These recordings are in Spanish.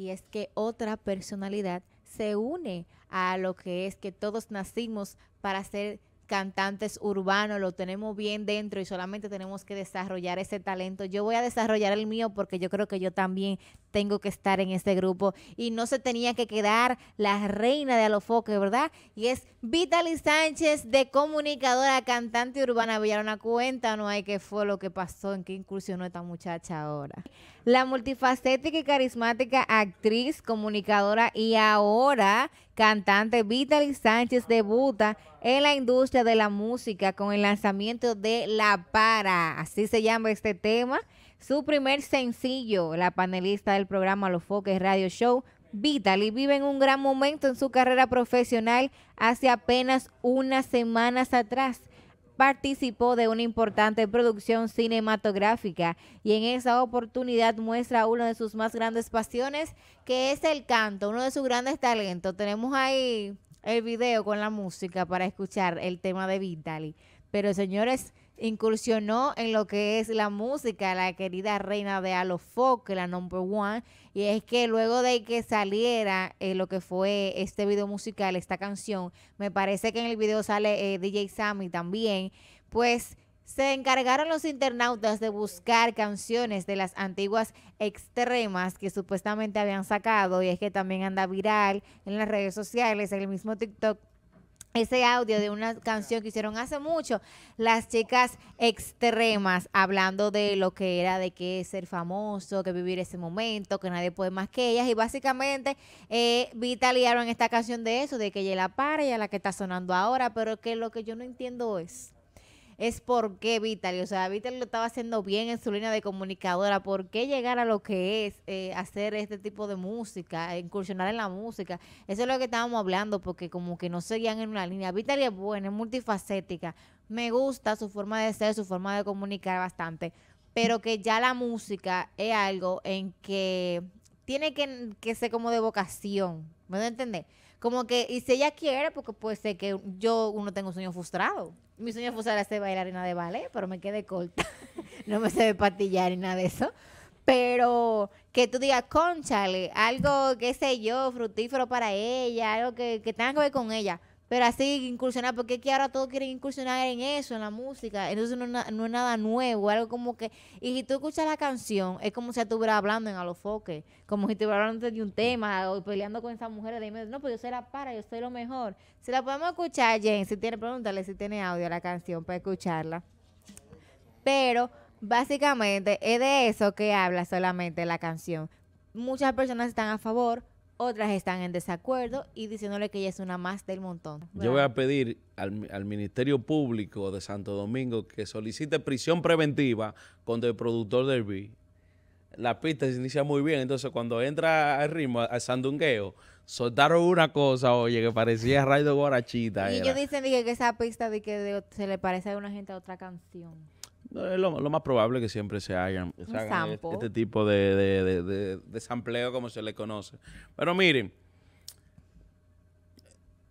y es que otra personalidad se une a lo que es que todos nacimos para ser cantantes urbanos, lo tenemos bien dentro y solamente tenemos que desarrollar ese talento. Yo voy a desarrollar el mío porque yo creo que yo también tengo que estar en este grupo. Y no se tenía que quedar la reina de Alofoque, ¿verdad? Y es Vitaly Sánchez, de comunicadora, cantante urbana Villarona. Cuenta, no hay qué fue lo que pasó, en qué incursionó esta muchacha ahora. La multifacética y carismática actriz, comunicadora y ahora cantante Vitaly Sánchez debuta en la industria de la música con el lanzamiento de La Para. Así se llama este tema su primer sencillo. La panelista del programa Los Foques Radio Show, Vitaly, vive en un gran momento en su carrera profesional hace apenas unas semanas atrás participó de una importante producción cinematográfica y en esa oportunidad muestra una de sus más grandes pasiones, que es el canto, uno de sus grandes talentos. Tenemos ahí el video con la música para escuchar el tema de Vitaly. Pero señores, incursionó en lo que es la música, la querida reina de Folk, la number one, y es que luego de que saliera eh, lo que fue este video musical, esta canción, me parece que en el video sale eh, DJ Sammy también, pues se encargaron los internautas de buscar canciones de las antiguas extremas que supuestamente habían sacado, y es que también anda viral en las redes sociales, en el mismo TikTok ese audio de una canción que hicieron hace mucho, las chicas extremas, hablando de lo que era, de qué ser famoso, que vivir ese momento, que nadie puede más que ellas. Y básicamente, eh, esta canción de eso, de que ella la para, a la que está sonando ahora, pero que lo que yo no entiendo es es por qué Vitaly. O sea, Vitaly lo estaba haciendo bien en su línea de comunicadora. ¿Por qué llegar a lo que es eh, hacer este tipo de música, e incursionar en la música? Eso es lo que estábamos hablando, porque como que no seguían en una línea. Vitaly es buena, es multifacética. Me gusta su forma de ser, su forma de comunicar bastante. Pero que ya la música es algo en que tiene que, ser como de vocación. ¿Me lo como que, y si ella quiere, porque puede ser que yo uno tenga un sueño frustrado. Mi sueño frustrado es en bailarina de ballet, pero me quedé corta. no me sé de patillar ni nada de eso. Pero que tú digas, conchale, algo, qué sé yo, fructífero para ella, algo que, que tenga que ver con ella pero así incursionar, porque es que ahora todos quieren incursionar en eso, en la música. Entonces no, es nada nuevo, algo como que... Y si tú escuchas la canción, es como si estuviera hablando en Alofoque, como si estuviera hablando de un tema o peleando con esa mujer. De, no, pues yo soy la para, yo soy lo mejor. Si la podemos escuchar, Jen, si tiene, pregúntale si tiene audio la canción para escucharla. Pero básicamente es de eso que habla solamente la canción. Muchas personas están a favor, otras están en desacuerdo y diciéndole que ella es una más del montón. Yo voy a pedir al, Ministerio Público de Santo Domingo que solicite prisión preventiva contra el productor del beat. La pista se inicia muy bien, entonces cuando entra al ritmo, al sandungueo, soltaron una cosa, oye, que parecía de Gorachita. Y yo dicen dije, que esa pista de que se le parece a una gente a otra canción. Es lo, más probable que siempre se hagan, este, este, tipo de, desempleo como se le conoce. Pero miren,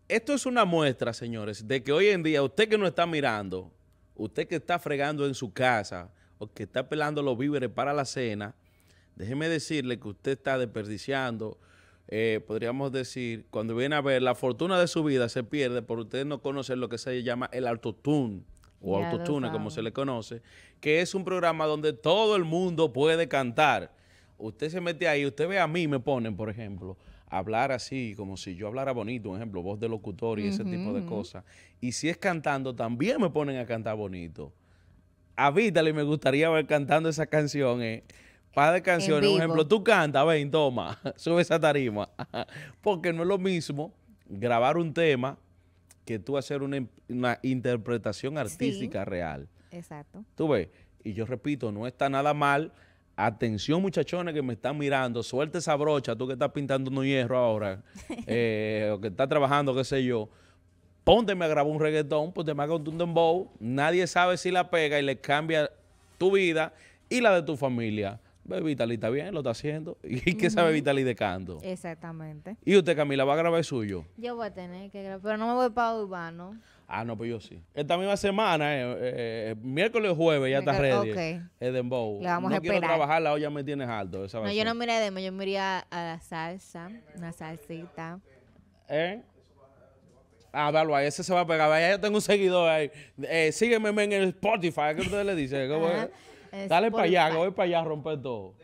esto es una muestra, señores, de que hoy en día usted que no está mirando, usted que está fregando en su casa o que está pelando los víveres para la cena, déjeme decirle que usted está desperdiciando, eh, podríamos decir, cuando viene a ver la fortuna de su vida se pierde por usted no conocer lo que se llama el autotune o autotune como se le conoce, que es un programa donde todo el mundo puede cantar. Usted se mete ahí, usted ve a mí, me ponen, por ejemplo, hablar así, como si yo hablara bonito, por ejemplo, voz de locutor y ese tipo de cosas. Y si es cantando, también me ponen a cantar bonito. A Vítale me gustaría ver cantando esas canciones. Eh. para de canciones, un ejemplo, tú canta, ven, toma, sube esa tarima. Porque no es lo mismo grabar un tema que tú hacer una, interpretación artística real. Exacto. Tú ves, y yo repito, no está nada mal. Atención muchachones que me están mirando, suelta esa brocha, tú que estás pintando un hierro ahora, eh, o que estás trabajando, qué sé yo pónteme a grabar un reggaetón, pues te a hago un dembow. Nadie sabe si la pega y le cambia tu vida y la de tu familia. Bebita, Vitali está bien, lo está haciendo. ¿Y qué sabe Vitali de canto? Exactamente. ¿Y usted, Camila, va a grabar el suyo? Yo voy a tener que grabar, pero no me voy para Urbano. Ah, no, pues yo sí. Esta misma semana, eh, eh miércoles y jueves, ya está ready. Ok. Edenbow. Le vamos no quiero trabajar, la olla me tienes alto. no, yo no miré a yo miré a, la salsa, una salsita. ¿Eh? Ah, verlo ahí, ese se va a pegar. ahí yo tengo un seguidor ahí. Eh, sígueme en el Spotify, ¿qué ustedes le dicen? ¿Cómo Dale para allá, voy para allá a romper todo.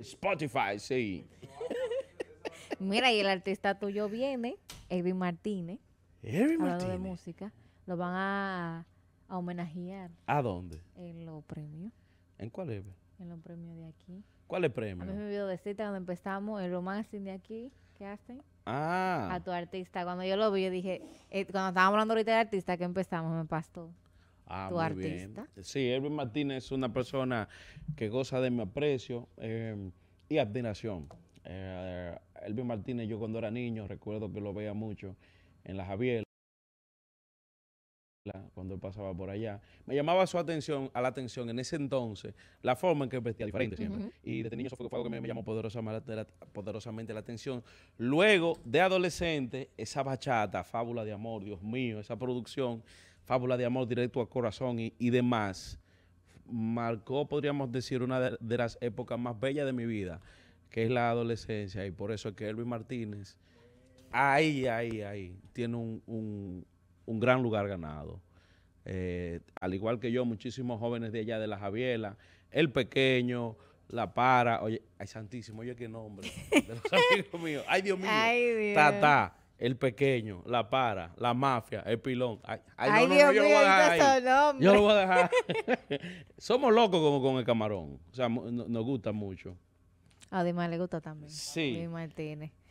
Spotify, sí. Mira, y el artista tuyo viene, Edwin Martínez. Edwin Martínez. de música. Lo van a, homenajear. ¿A dónde? En los premios. ¿En cuál es? En los premios de aquí. ¿Cuál es el premio? A mí me de decirte cuando empezamos el Romancing de aquí. ¿Qué hacen? Ah. A tu artista. Cuando yo lo vi, yo dije, eh, cuando estábamos hablando ahorita de artista, que empezamos, me pasó. Ah, tu artista. Sí, Elvin Martínez es una persona que goza de mi aprecio eh, y admiración. Eh, Elvin Martínez, yo cuando era niño recuerdo que lo veía mucho en la Javier cuando pasaba por allá, me llamaba su atención, a la atención en ese entonces, la forma en que vestía diferente siempre. Y desde niño eso fue, algo que me, llamó poderosamente la, atención. Luego, de adolescente, esa bachata, Fábula de Amor, Dios mío, esa producción Fábula de Amor, Directo al Corazón y, demás, marcó, podríamos decir, una de, las épocas más bellas de mi vida, que es la adolescencia. Y por eso es que Elvis Martínez, ahí, ahí, ahí, tiene un, gran lugar ganado. Eh, al igual que yo, muchísimos jóvenes de allá de la Javiela, el pequeño, la para, oye, ay santísimo, oye qué nombre, de los amigos míos, ay Dios mío, ay, ta el pequeño, la para, la mafia, el pilón. Ay, Dios mío, lo voy a dejar Yo lo voy a dejar. Somos locos con, con, el camarón. O sea, nos gusta mucho. Además, le gusta también. Sí. Martínez.